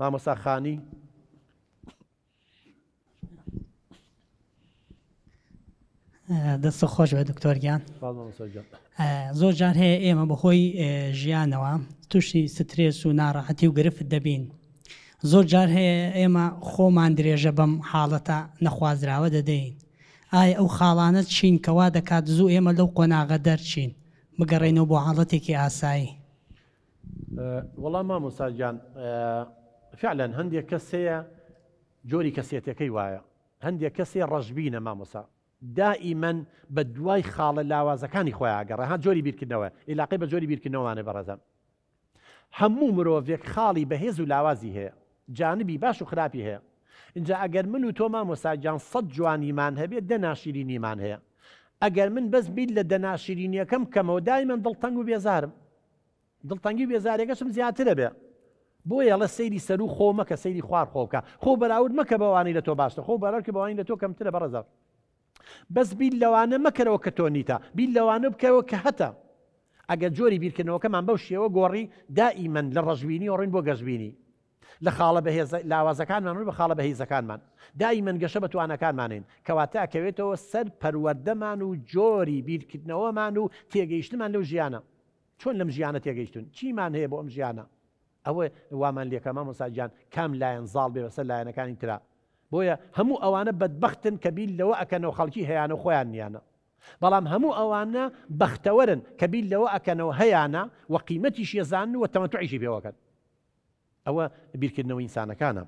مامۆساخانی دەست خۆش بە دکتۆرگیان زۆر جار هەیە ئێمە بەخۆی ژیانەوە تووشی سترێس و ناڕەحەتی و گرفت دەبین. زۆر جار هەیە ئێمە خۆمان درێژە بەم حاڵەتە نەخوازراوە دەدەین. ئایا ئەو خاڵانە چینکەوا دەکات زوو ئێمە لەو قۆناغە دەرچین بگەڕێنەوە بۆ حاڵەتێکی ئاسایی. وەڵام مامۆساجان فعلا هەندێک وايا هندي کەسێتەکەی رجبينا ما کەسێ دائما بدواي خال لا وازا كان لاوازەکانی خۆیاگەڕە ها قبل بیرکردنەوە علاقی بە جۆری بیرکردنەوەوانە بەڕێزە هەموو خالي بهزو بەهێز هي جانبي باشو خرابي هي و خراپی منو اینجا ئەگەر من جان تۆما مان هي بدنا شيريني مان هي ئەگەر من بەس بیت لە شيريني كم كم ودائما دڵتەنگ بيزارم بێزارم بيزارم بێزارێکەشم زیاترە بێ بۆ یاڵە سەیری سەر و خۆ مەکە سەیری خوار خۆکە خۆ بەراورد مەکە بەوانی لە تۆ باشە خۆ بەرا کە بەوانی لە تۆ کەمترە بەڕزە بەس بیل لەوانە مەکەرەوە کە تۆ نیتە بیل لەوانە بکەوە کە هەتە ئەگە جۆری بیرکردنەوەکەمان بەو شێوە گۆڕی دائیمەن لە ڕژبینی ئۆڕین بۆ گەشببینی لە خاڵە بە لاوازەکانمان بە خاڵە بەهێزەکانمان دایمەن گەشە بەتوانەکانمانێن کەواتە ئەکەوێتەوە سەر پەروەەردەمان و جۆری بیرکردنەوەمان و تێگەیشتمان لەو ژیانە چۆن لەم ژیانە تێگەیشتون چیمان هەیە بۆ ئەم ژیانە ئەوە وامان لێکەمە مساجیان کام لایەن زاڵ بێ بەسەر لایەنەکانی تررا بۆیە هەموو ئەوانە بەدبختن کە بیل لەوە ئەکەنەوە خەڵکی هەیەیانە خۆیان نیانە بەڵام هەموو ئەوانە بەختەوەرن کە لەوە ئەکەنەوە هەیەە وەقیمەتی شێزان و تەمەتوعیشی پێوەکەن ئەوە بیرکردنەوە ئینسانەکانە